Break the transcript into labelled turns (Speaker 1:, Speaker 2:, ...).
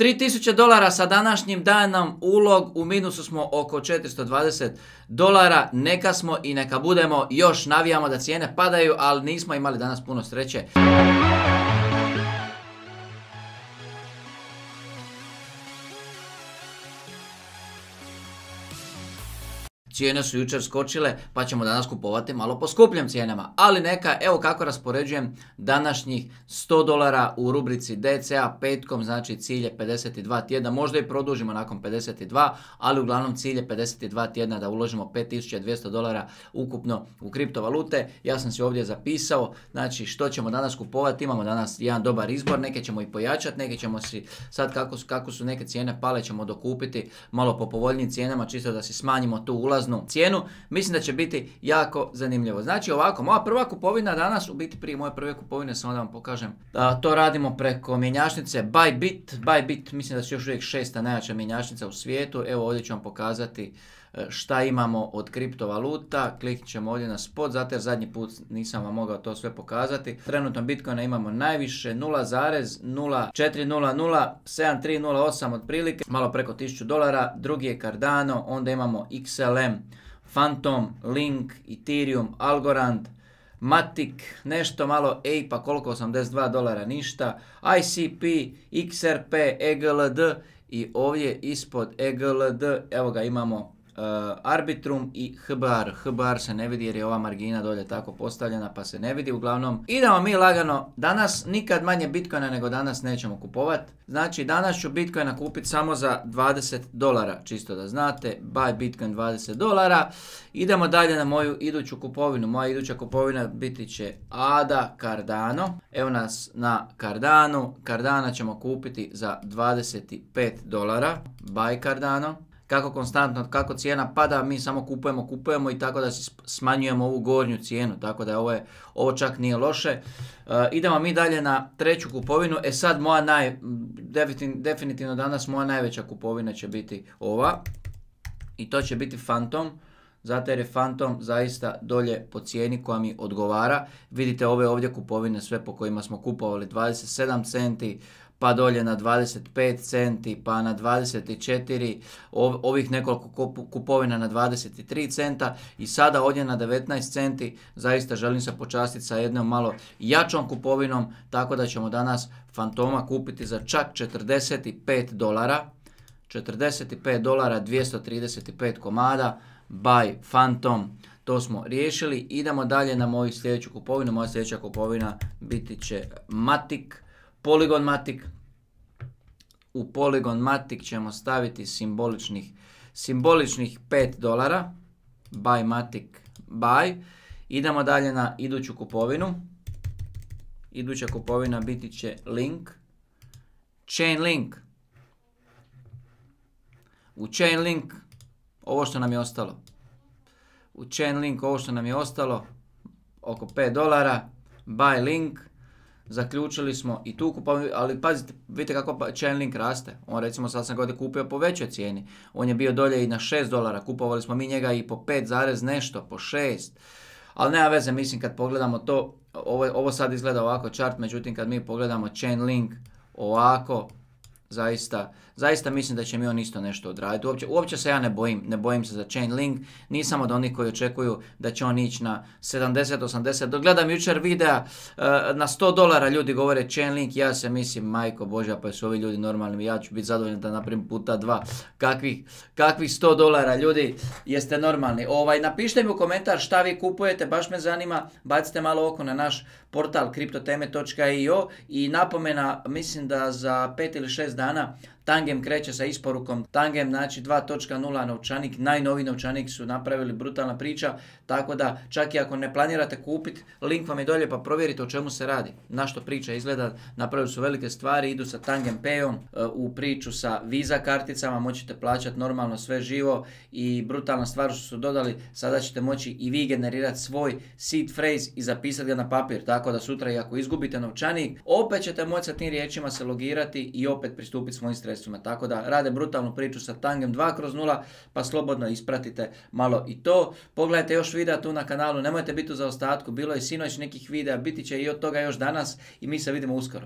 Speaker 1: 3000 dolara sa današnjim danom ulog u minusu smo oko 420 dolara. Neka smo i neka budemo, još navijamo da cijene padaju, ali nismo imali danas puno sreće. Cijene su jučer skočile, pa ćemo danas kupovati malo po skupljim cijenama. Ali neka, evo kako raspoređujem današnjih 100 dolara u rubrici DCA petkom, znači cilj je 52 tjedna, možda i produžimo nakon 52, ali uglavnom cilj je 52 tjedna da uložimo 5200 dolara ukupno u kriptovalute. Ja sam se ovdje zapisao, znači što ćemo danas kupovati, imamo danas jedan dobar izbor, neke ćemo i pojačati, neke ćemo si, sad kako su, kako su neke cijene pale ćemo dokupiti malo po povoljnijim cijenama, čisto da si smanjimo tu ulaz prolaznu cijenu. Mislim da će biti jako zanimljivo. Znači ovako, moja prva kupovina danas, u biti prije moje prve kupovine, samo da vam pokažem. to radimo preko mjenjačnice Bybit. Bybit mislim da su još uvijek šesta najjača mjenjačnica u svijetu. Evo ovdje ću vam pokazati E, šta imamo od kriptovaluta, kliknut ćemo ovdje na spot, zato jer zadnji put nisam vam mogao to sve pokazati. Trenutno Bitcoina imamo najviše 0,04007308 otprilike, malo preko 1000 dolara, drugi je Cardano, onda imamo XLM, Phantom, Link, Ethereum, Algorand, Matic, nešto malo pa koliko 82 dolara ništa, ICP, XRP, EGLD i ovdje ispod EGLD evo ga imamo Eh, arbitrum i Hbar Hbar se ne vidi jer je ova margina dolje tako postavljena pa se ne vidi. Uglavnom idemo mi lagano. Danas nikad manje bitcoina nego danas nećemo kupovat. Znači danas ću bitcoina kupiti samo za 20 dolara. Čisto da znate. Buy bitcoin 20 dolara. Idemo dalje na moju iduću kupovinu. Moja iduća kupovina biti će ADA Cardano. Evo nas na Cardano. Cardano ćemo kupiti za 25 dolara. Buy Cardano kako konstantno, kako cijena pada, mi samo kupujemo, kupujemo i tako da si smanjujemo ovu gornju cijenu, tako da ovo, je, ovo čak nije loše. Uh, idemo mi dalje na treću kupovinu, e sad moja naj, definitivno danas moja najveća kupovina će biti ova i to će biti Phantom. Zato jer je Phantom zaista dolje po cijeni koja mi odgovara. Vidite ove ovdje kupovine sve po kojima smo kupovali 27 centi, pa dolje na 25 centi, pa na 24, ovih nekoliko kupovina na 23 centa i sada ovdje na 19 centi zaista želim se počastiti sa jednom malo jačom kupovinom, tako da ćemo danas Fantoma kupiti za čak 45 dolara, 45 dolara 235 komada by Phantom. To smo riješili. Idemo dalje na moju sljedeću kupovinu. Moja sljedeća kupovina biti će Matic Poligon Matic. U poligon Matic ćemo staviti simboličnih, simboličnih 5 dolara. Buy Matic, buy. Idemo dalje na iduću kupovinu. Iduća kupovina biti će link. Chain link. U chain link ovo što nam je ostalo. U chain link ovo što nam je ostalo oko 5 dolara. Buy link zaključili smo i tu kupovinu, ali pazite, vidite kako pa Chainlink raste. On recimo sad sam ga kupio po većoj cijeni. On je bio dolje i na 6 dolara, kupovali smo mi njega i po 5, nešto, po 6. Ali nema veze, mislim kad pogledamo to, ovo, ovo sad izgleda ovako čart, međutim kad mi pogledamo Chainlink ovako, zaista, zaista mislim da će mi on isto nešto odraditi. Uopće, uopće se ja ne bojim, ne bojim se za Chainlink, nisam od onih koji očekuju da će on ići na 70, 80, gledam jučer videa, eh, na 100 dolara ljudi govore Chainlink, ja se mislim, majko Božja, pa su ovi ljudi normalni, ja ću biti zadovoljan da naprim puta dva, kakvih, kakvih 100 dolara ljudi, jeste normalni. Ovaj, napišite mi u komentar šta vi kupujete, baš me zanima, bacite malo oko na naš portal kriptoteme.io i napomena, mislim da za 5 ili 6 dana Tangem kreće sa isporukom. Tangem, znači 2.0 novčanik, najnovi novčanik su napravili brutalna priča, tako da čak i ako ne planirate kupiti, link vam je dolje pa provjerite o čemu se radi. Na što priča izgleda, napravili su velike stvari, idu sa Tangem Payom e, u priču sa Visa karticama, moćete plaćati normalno sve živo i brutalna stvar što su dodali, sada ćete moći i vi generirati svoj seed phrase i zapisati ga na papir, tako da sutra i ako izgubite novčanik, opet ćete moći sa tim riječima se logirati i opet pristupiti svojim sredstvima. Tako da rade brutalnu priču sa Tangem 2 kroz 0, pa slobodno ispratite malo i to. Pogledajte još videa tu na kanalu, nemojte biti u zaostatku, bilo je sinoć nekih videa, biti će i od toga još danas i mi se vidimo uskoro.